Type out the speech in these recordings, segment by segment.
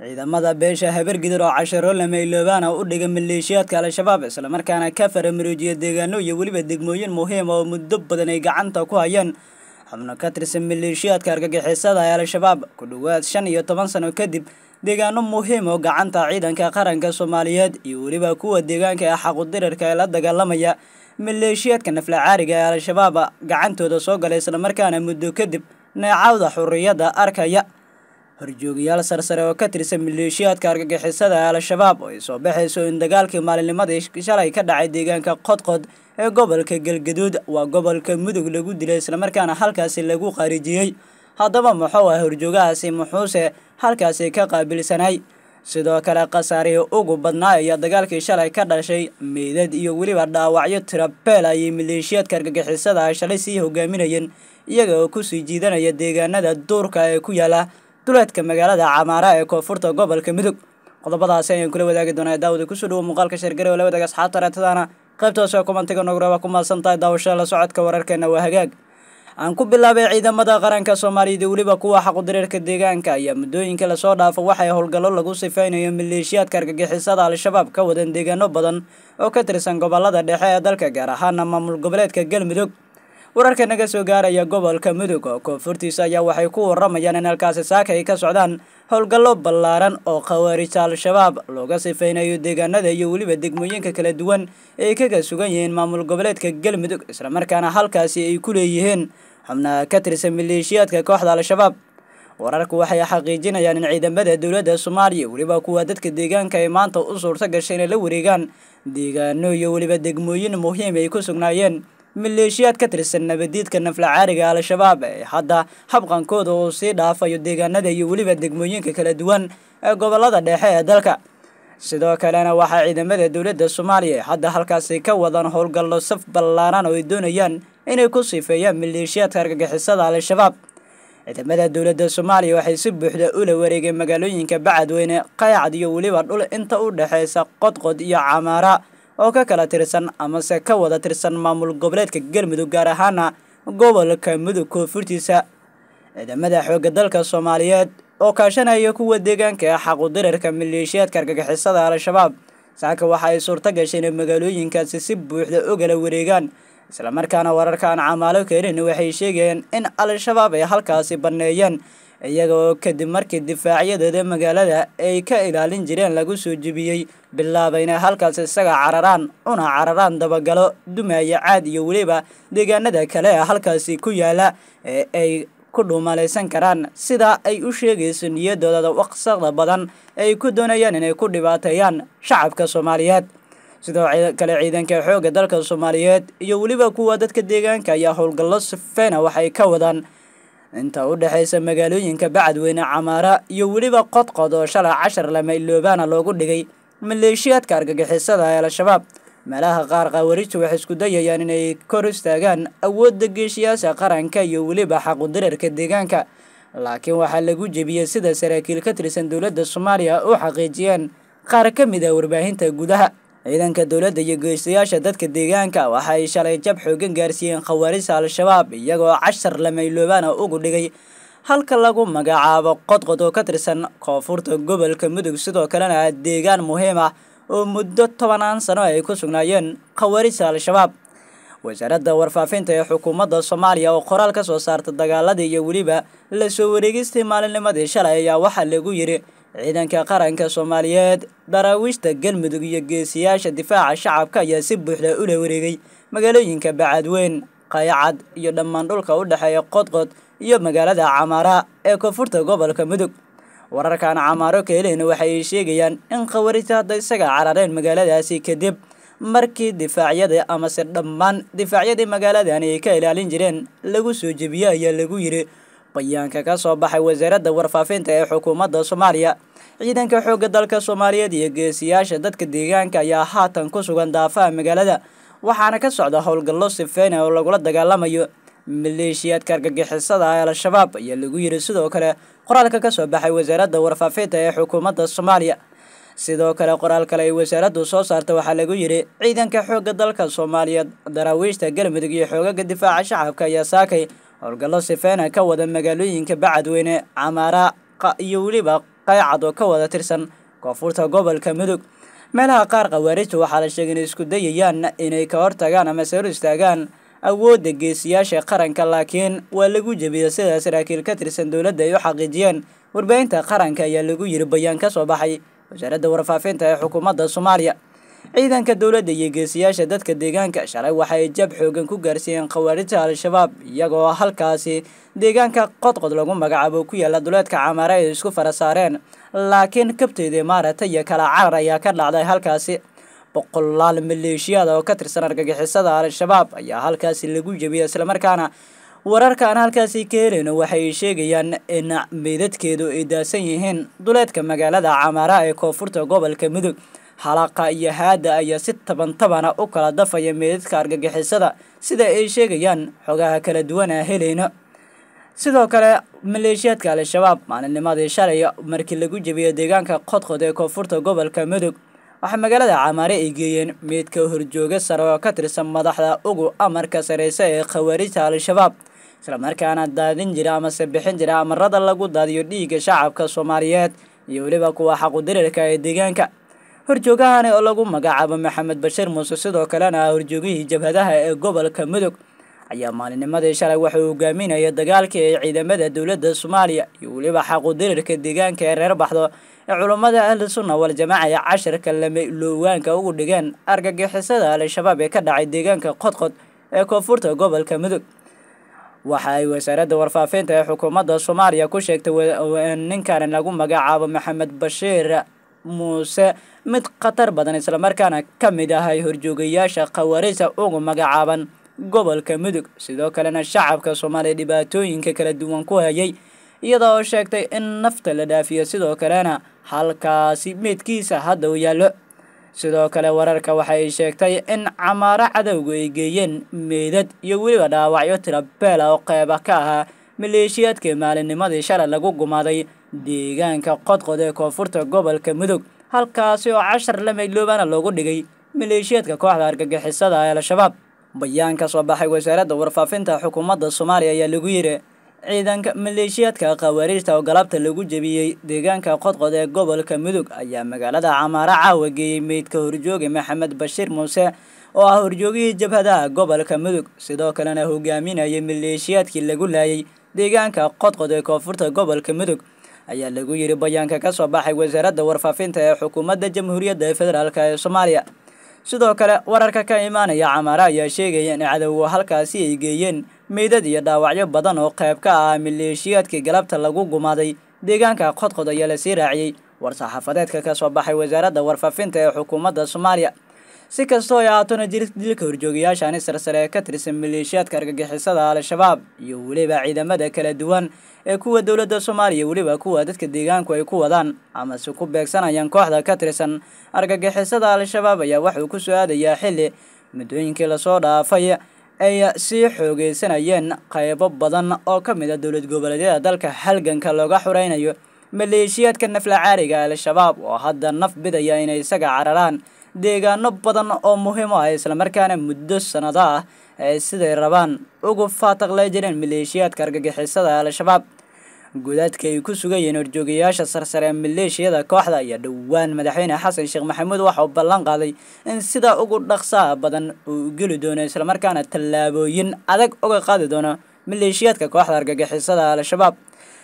ciidamada beesha habargidir oo casharo lamayloobana u dhiga maleeshiyaadka al-shabaab islamarkaana ka faramaroojiya deegaano iyo weliba degmooyin muhiima ah oo muddo badan ay gacanta ku hayeen xubno ka tirsan maleeshiyaadka argagixisada ee al-shabaab ku dhowaad shan iyo toban sano kadib deegaano muhiim ah oo gacanta ciidanka qaranka soomaaliyeed iyo weliba kuwa deegaanka ee xaqudirarka ee la dagaalamaya maleeshiyaadka naflacaariga ee al-shabaab gacantooda soo galay islamarkaana muddo kadib neecawda xuriyadda arkaya horjoogayaal sarsare oo ka tirsan maleeshiyaadka argagixisada al-shabaab oo ay soo baxayso in dagaalkii maalinnimadii shalay ka dhacay deegaanka qodqod ee gobolka galgaduud waa gobolka mudug lagu dilay islamarkaana halkaasi lagu qaarijiyey haddaba muxuu ah horjoogahaasi muxuuse halkaasi ka qaabilsanay sidoo kale khasaarihii ugu badnaa ayaa dagaalkii shalay ka dhashay meydad iyo weliba dhaawacyo tirabeel ayay maleeshiyaadka argagixisada ah shalay sii hogaaminayeen iyaga oo kusii jiidanaya deegaanada duurka ee ku yaala duleedka magaalada camaara ee koonfurta gobolka midog qodobadaasi ayaan kula wadaagi doonaa daawada kusoo dhawo muuqaalka sheergare oo la wadaaga asxaabta reetadaana kumantiga nogreeba ku mahadsan tahay daawashada la socodka wararkeenna waa hagaag aan ku bilaabay ciidamada qaranka soomaaliyad weliba kuwa xaqudireerka deegaanka ayaa muddooyinka lasoo dhaafo waxay howlgallo lagu sifeynayo maleeshiyaadka argagixisada al-shabaab ka wadan deegaano badan oo ka tirsan gobolada dhexe ee dalka gaar ahaana maamul goboleedka galmudug wararka naga soo gaaraya gobolka mudug oo koonfurtiisa ayaa waxay ku waramayaan in halkaasi saaka ay ka socdaan howlgallo ballaaran oo khawaarijta al-shabaab looga sifaynayo deegaanada iyo weliba degmooyinka kala duwan ay kaga sugan yihiin maamul goboleedka galmudug islamarkaana halkaasi ay ku leeyihiin xubnaha ka tirsan maleeshiyaadka kooxda al-shabaab wararku waxay xaqiijinayaan in ciidamada dowladda soomaaliya weliba kuwa dadka deegaanka ay maanta u suurto gashay inay la wareegaan deegaano iyo weliba degmooyin muhiim ay ku sugnaayeen maleeshiyaad ka tirsan nabadiidka naflacaariga al-shabaab ee hadda habqankooda uu sii dhaafayo deegaanada iyo weliba degmooyinka kala duwan ee gobolada dhexe ee dalka sidoo kalena waxaa ciidamada dowladda soomaaliya ee hadda halkaasi ka wadan howlgallo saf ballaaran oo ay doonayaan inay ku sifeeyaan maleeshiyaadka argagixisada al-shabaab ciidamada dowladda soomaaliya waxay si buuxda ula wareegeen magaalooyinka bacadweyne qayacad iyo weliba dhul inta u dhexaysa qodqod iyo camaara oo ka kala tirsan amase ka wada tirsan maamul goboleedka galmudug gaar ahaana gobolka mudug koonfurtiisa ciidamada xoogga dalka soomaaliyeed oo kaashanaya kuwa deegaanka ah xaqudirarka maleeshiyaadka argagixisada al-shabaab saaka waxa ay suurto gashay inay magaalooyinkaasi si buuxda ogala wareegaan islamarkaana wararka aan camaalo keenin waxay sheegayeen in al-shabaab ay halkaasi banneeyeen iyagoo kadib markii difaacyadooda magaalada ay ka ilaalin jireen lagu soo jebiyey bilaaba inay halkaas isaga cararaan una cararaan dabagalo dumaya caad iyo weliba deegaanada kale ee halkaasi ku yaala ee ay ku dhuumalaysan karaan sidaa ay u sheegayso niyadoodada waqsaqda badan ay ku doonayaan inay ku dhibaateeyaan shacabka soomaaliyeed sidoo kale ciidanka xoogga dalka soomaaliyeed iyo weliba kuwa dadka deegaanka ayaa howlgallo sifeyna ah waxay ka wadaan inta u dhexaysa magaalooyinka bacadweyne camaara iyo weliba qodqod oo shala cashar lama iloobaana loogu dhigay maleeshiyaadka argagixisada ee al-shabaab meelaha qaar qaawaristu waxay isku dayayaan inay kor istaagaan awoodda geeshiyaasha qaranka iyo weliba xaqudirarka deegaanka laakiin waxaa lagu jebiyey sida saraakiil ka tirsan dowladda soomaaliya u xaqiijiyeen qaar ka mid ah warbaahinta gudaha ciidanka dowladda iyo geystayaasha dadka deegaanka waxay shalay jab xoogan gaarsiiyeen khawaarista al-shabaab iyagoo cashar la lamayloobana ugu dhigay halka lagu magacaabo qodqod oo ka tirsan koonfurta gobolka mudug sidoo kalena deegaan muhiim ah oo muddo tobanaan sano ay ku sugnaayeen khawaarista al-shabaab wasaaradda warfaafinta ee xukuumadda soomaaliya oo qoraal ka soo saarta dagaaladii iyo weliba la soo wareegistii maalinnimadii shalay ayaa waxaa lagu yidhi ciidanka qaranka soomaaliyeed daraawiishta galmudug iyo geesiyaasha difaaca shacabka ayaa si buuxda ula wareegay magaalooyinka bacadweyn qayacad iyo dhammaan dhulka u dhexeeya qodqod iyo magaalada camaara ee koonfurta gobolka mudug wararkan camaaro ka keelena waxay sheegayaan in khawarijta hadda isaga carareen magaaladaasi kadib markii difaacyada amase dhammaan difaacyadii magaaladani ay ka ilaalin jireen lagu soo jebiye ayaa lagu yiri bayaanka ka soo baxay wasaaradda warfaafinta ee xukuumadda soomaaliya ciidanka xoogga dalka soomaaliyeed iyo geesiyaasha dadka deegaanka ayaa haatan ku sugan daafaha magaalada waxaana ka socda howlgallo sifeynaya ah oo lagula dagaalamayo maleeshiyaadka argagixisada ee al-shabaab ayaa lagu yiri sidoo kale qoraalka ka soo baxay wasaaradda warfaafinta ee xukuumadda soomaaliya sidoo kale qoraal kale ay wasaaraddu soo saarta waxaa lagu yidhi ciidanka xoogga dalka soomaaliyeed daraawiishta galmudug iyo xoogaga difaaca shacabka ayaa saakay howlgallo sifeena ka wada magaalooyinka bacadweyne camaaraqa iyo weliba qaycad oo ka wada tirsan koonfurta gobolka mudug meelaha qaar khawaarijtu waxaa la sheegay inay isku dayayaan inay ka hortagaan ama se hor istaagaan awoodda geesiyaasha qaranka laakiin waa lagu jebiyey sidaa saraakiil ka tirsan dowladda ay u xaqiijiyeen warbaahinta qaranka ayaa lagu yiri bayaan ka soo baxay wasaaradda warfaafinta ee xukuumadda soomaaliya ciidanka dowladda iyo geesiyaasha dadka deegaanka shalay waxay jab xoogan ku gaarsiiyeen khawaarijta al-shabaab iyagoo halkaasi deegaanka qodqod lagu magacaabo ku yaala duleedka camaare ay isku fara saareen laakiin kabteedii maarata iyo kala carar ayaa ka dhacday halkaasi boqolaal maleeshiyaad oo ka tirsan argagixisada al-shabaab ayaa halkaasi lagu jebiyay islamarkaana wararka aan halkaasi ka helayno waxay sheegayaan in meydadkeedu ay daasan yihiin duleedka magaalada camaara ee koonfurta gobolka mudug xalaaqa iyo haada ayaa si taban tabana u kala dafaya meedadka argagixisada sida ay sheegayaan xogaha kala duwan aa helayna sidoo kale maleeshiyaadka al-shabaab maalinnimadii shalay markii lagu jebiyay deegaanka qodqod ee koonfurta gobolka mudug waxay magaalada camaare ay geeyeen meydka horjooga sare oo ka tirsan madaxda ugu amarka sareysa ee khawaarijta al-shabaab islamarkaana daadin jira amase bixin jira amarada lagu daadiyo dhiigga shacabka soomaaliyeed iyo weliba kuwa xaqu xaqudirirka ee deegaanka horjoogahani oo lagu magacaabo maxamed bashiir muuse sidoo kalena ah horjoogihii jabhadaha ee gobolka mudug ayaa maalinimadii shalay waxay hogaaminayay dagaalkii ee ciidamada dowladda soomaaliya iyo weliba xaqu dirirka deegaanka ee reer baxdo ee culummada ahlu sunna wal-jamaaca ee casharka lameloowaanka ugu dhigeen argagixisada al-shabaab ee ka dhacay deegaanka qodqod ee koonfurta gobolka mudug waxa ay wasaaradda warfaafinta ee xukuumadda soomaaliya ku sheegtay ninkan lagu magacaabo maxamed bashiir muuse mid khatar badan islamarkaana ka mid ahay horjoogayaasha khawaarisa ugu magacaaban gobolka mudug sidoo kalena shacabka soomaaliya dhibaatooyinka kala duwan ku hayay iyada oo sheegtay in nafta la dhaafiyo sidoo kalena halkaasi meydkiisa hadda u yaallo sidoo kale wararka waxay sheegtay in camaaro cadowgu ay geeyeen meydad iyo weliba dhaawacyo tirabeela oo qeyba ka ahaa maleeshiyaadkii maalinnimadii shalay lagu gumaaday deegaanka qodqod ee koonfurta gobolka mudug halkaasi oo cashar la maydloobaana loogu dhigay maleeshiyaedka kooxda argagixisada ah ee al-shabaab bayaan ka soo baxay wasaaradda warfaafinta xukuumadda soomaaliya ayaa lagu yidhi ciidanka maleeshiyaadka khawaariijta oo galabta lagu jebiyey deegaanka qodqod ee gobolka mudug ayaa magaalada camaara caawa geeyey meydka horjooge maxamed bashiir muuse oo ah horjoogihii jabhadaha gobolka mudug sidoo kalena hogaaminayay maleeshiyaadkii lagu laayay deegaanka qodqod ee koonfurta gobolka mudug ayaa lagu yiri bayaanka ka soo baxay wasaaradda warfaafinta ee xukuumadda jamhuuriyadda federaalk ee soomaaliya sidoo kale wararka ka imaanaya camaara ayaa sheegaya in cadowgo halkaasi ay geeyeen meydad iyo dhaawacyo badan oo qayb ka ah maleeshiyaadkii galabta lagu gumaaday deegaanka qodqod ayaa lasii raaciyey war saxaafadeedka ka soo baxay wasaaradda warfaafinta ee xukuumadda soomaaliya si kastoo ay ahaatona dilka horjoogayaashani sarsare ee ka tirsan maleeshiyaadka argagixisada al-shabaab iyo weliba ciidamada kala duwan ee kuwa dowladda soomaaliya weliba kuwa dadka deegaanku ay ku wadaan ama amase ku beegsanayaan kooxda ka tirsan argagixisada al-shabaab ayaa waxauu ku soo aadayaa xilli muddooyinkii lasoo dhaafay ay sii xoogaysanayeen qaybo badan oo ka mid a ah dowlad goboleedyada dalka halganka looga xureynayo maleeshiyaadka naflacaariga al-shabaab oo hadda naf bidaya inay isaga cararaan deegaano badan oo muhiim ah islamarkaana muddo sanado ah siday rabaan ugu faataqlay jireen maleeshiyaadka argagixisada al-shabaab gudaadka ay ku sugayeen horjoogayaasha sarsare maleeshiyada kooxda ayaa dhowaan madaxweyne xasan sheekh maxamuud waxa ballan qaaday in sida ugu dhaqsaha badan uu u geli doono islamarkaana tallaabooyin adag uga qaadi doono maleeshiyaadka kooxda argagixisada al-shabaab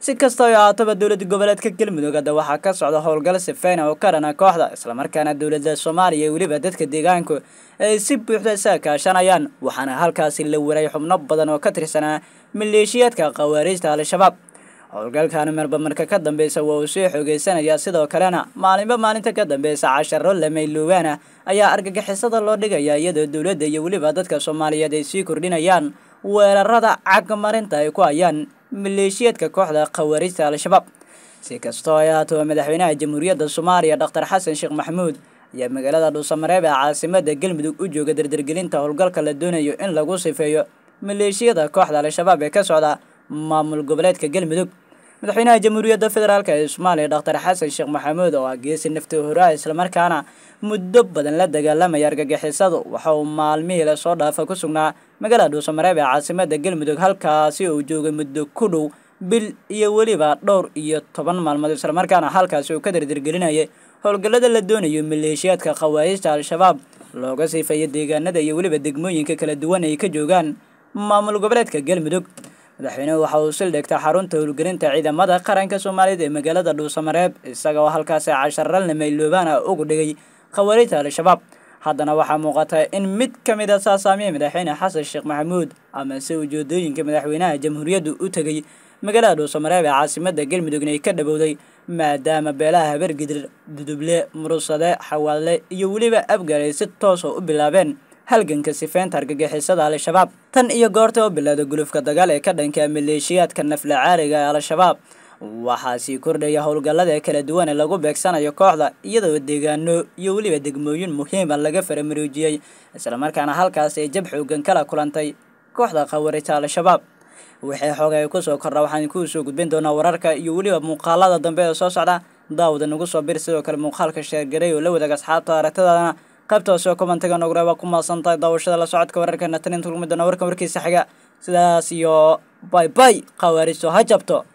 si kastoo ay ahaataba dowlada goboleedka galmudug hadda waxaa ka socda howlgal sifeyna ah oo ka dhana kooxda markaana dowlada soomaaliya weliba dadka deegaanku ay si buuxda isaga kaashanayaan waxaana halkaasi la waray xubno badan oo ka tirsanaa maleeshiyaadka khawaariijta al-shabaab howlgalkan marba marka ka dambeysa waa uu sii xoogeysanayaa sidoo kalena maalinba maalinta ka dambeysa casharo lamayluwaana ayaa argagixisada loo dhigayaa iyadoo dowladda iyo weliba dadka soomaaliyeed ay sii kordhinayaan weerarada cagmarinta ay ku hayaan maleeshiyeedka kooxda khawaariista al-shabaab si kastoo ay haataba madaxweynaha jamhuuriyadda soomaaliya dhaktar xasan sheekh maxamuud ayaa magaalada dhuusamareeb ee caasimada galmudug u jooga dardargelinta howlgalka la doonayo in lagu sifeeyo maleeshiyada kooxda al-shabaab ee ka socda maamul goboleedka galmudug madaxweynaha jamhuuriyadda federaalk ee soomaaliya dhokhtar xasan sheekh maxamuud oo ah geesi nafti horaa ah, islamarkaana muddo badan la dagaalamaya argagixisadu waxa uu maalmihii lasoo dhaafa ku sugnaa magaalada dhuusamareeb ee caasimada galmudug halkaasi uu joogay muddo ku dhow bil iyo weliba dhowr iyo toban maalmood islamarkaana halkaasi uu ka dardargelinayay howlgallada la doonayo maleeshiyaadka khawaaijta al-shabaab looga siifayo deegaanada iyo weliba degmooyinka kala duwan ay ka joogaan maamul goboleedka galmudug madaxweynuhu waxa uu sildhigta xarunta howlgelinta ciidamada qaranka soomaaliyeed ee magaalada dhuusamareeb isagoo halkaasi casharalna mayloobaana ugu dhigay khawaarijta al-shabaab haddana waxaa muuqata in mid ka mid a ah saasaamiye madaxweyne xasan sheekh maxamuud ama si ujeedooyinka madaxweynaha jamhuuriyaddu u tegay magaalada dhuusamareeb ee caasimada galmudugna ay ka dhabowday maadaama beelaha habeer gidir duduble murusade xawaadle iyo weliba abgar ay si toosa ah u bilaabeen halganka sifeynta argagixisada al-shabaab tan iyo goorta oo bilowda gulufka dagaal ee ka dhanka maleeshiyaadka naflacaariga caariga ee al-shabaab waxaa sii kordhaya howlgallada kala duwan ee lagu beegsanayo kooxda iyadoo deegaano iyo weliba degmooyin muhiima ah laga faramaruujiyey islamarkaana halkaas ay jab xoogan kala kulantay kooxda qawarita al-shabaab waxay xogay kusoo kordha waxaan soo gudbin doonaa wararka iyo weliba muuqaalada dambe ee soo socda daawada nagu soo bir sidoo kale muuqaalka sheergaray oo la wadaaga asxaabta aragtadana qaybta hoose oo komantiga nogre ku mahadsan tahay daawashada la socodka wararkeena tan inta kulmidana warkan warkiisa xiga sidaas iyo bay bay khawaarijtu ha jabto